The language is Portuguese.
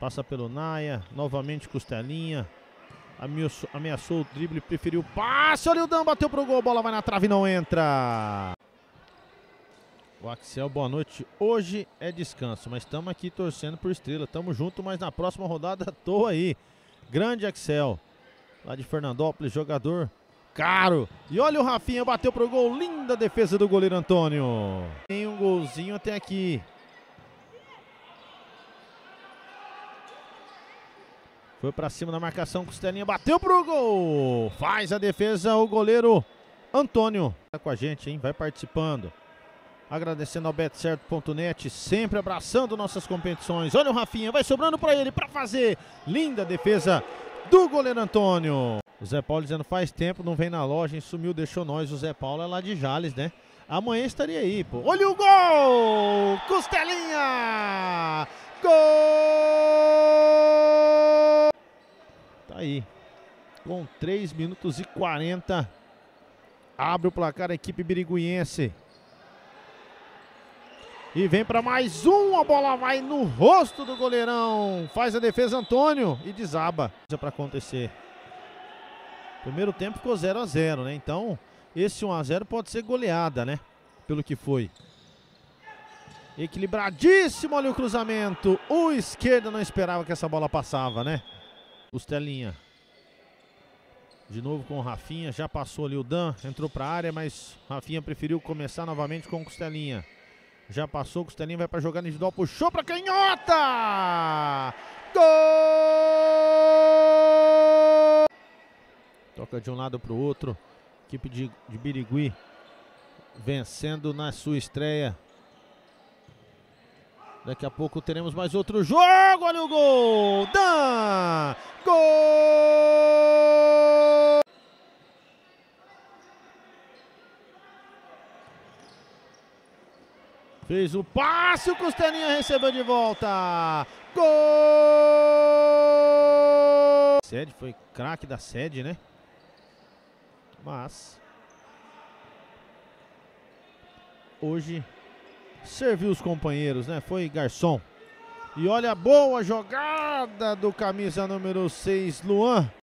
Passa pelo Naia. Novamente Costelinha. Ameaçou, ameaçou o drible, preferiu passe. Olha o Dan, bateu pro gol. Bola vai na trave e não entra. O Axel, boa noite. Hoje é descanso, mas estamos aqui torcendo por estrela. Tamo junto, mas na próxima rodada tô aí. Grande Axel, lá de Fernandópolis, jogador caro. E olha o Rafinha, bateu pro gol. Linda defesa do goleiro Antônio. Tem um golzinho até aqui. Foi para cima da marcação, Costelinha bateu pro gol. Faz a defesa o goleiro Antônio. Tá com a gente, hein? Vai participando. Agradecendo ao betcerto.net, sempre abraçando nossas competições. Olha o Rafinha, vai sobrando para ele para fazer. Linda defesa do goleiro Antônio. O Zé Paulo dizendo faz tempo, não vem na loja, hein? sumiu, deixou nós. O Zé Paulo é lá de Jales, né? Amanhã estaria aí, pô. Olha o gol! Costelinha! Gol! Aí, com 3 minutos e 40, abre o placar a equipe biriguiense. E vem para mais um, a bola vai no rosto do goleirão. Faz a defesa Antônio e desaba. Para acontecer. Primeiro tempo ficou 0 a 0 né? Então, esse 1 a 0 pode ser goleada, né? Pelo que foi. Equilibradíssimo ali o cruzamento. O esquerda não esperava que essa bola passava, né? Costelinha. De novo com o Rafinha, já passou ali o Dan, entrou para a área, mas Rafinha preferiu começar novamente com o Costelinha. Já passou, Costelinha vai para jogar individual, puxou para canhota! Gol! Toca de um lado para o outro, equipe de, de Birigui vencendo na sua estreia. Daqui a pouco teremos mais outro jogo, olha o gol! Dan! Gol! Fez o passe, o Costelinha recebeu de volta. Gol! Sede foi craque da sede, né? Mas hoje serviu os companheiros, né? Foi garçom. E olha a boa jogada do camisa número 6, Luan.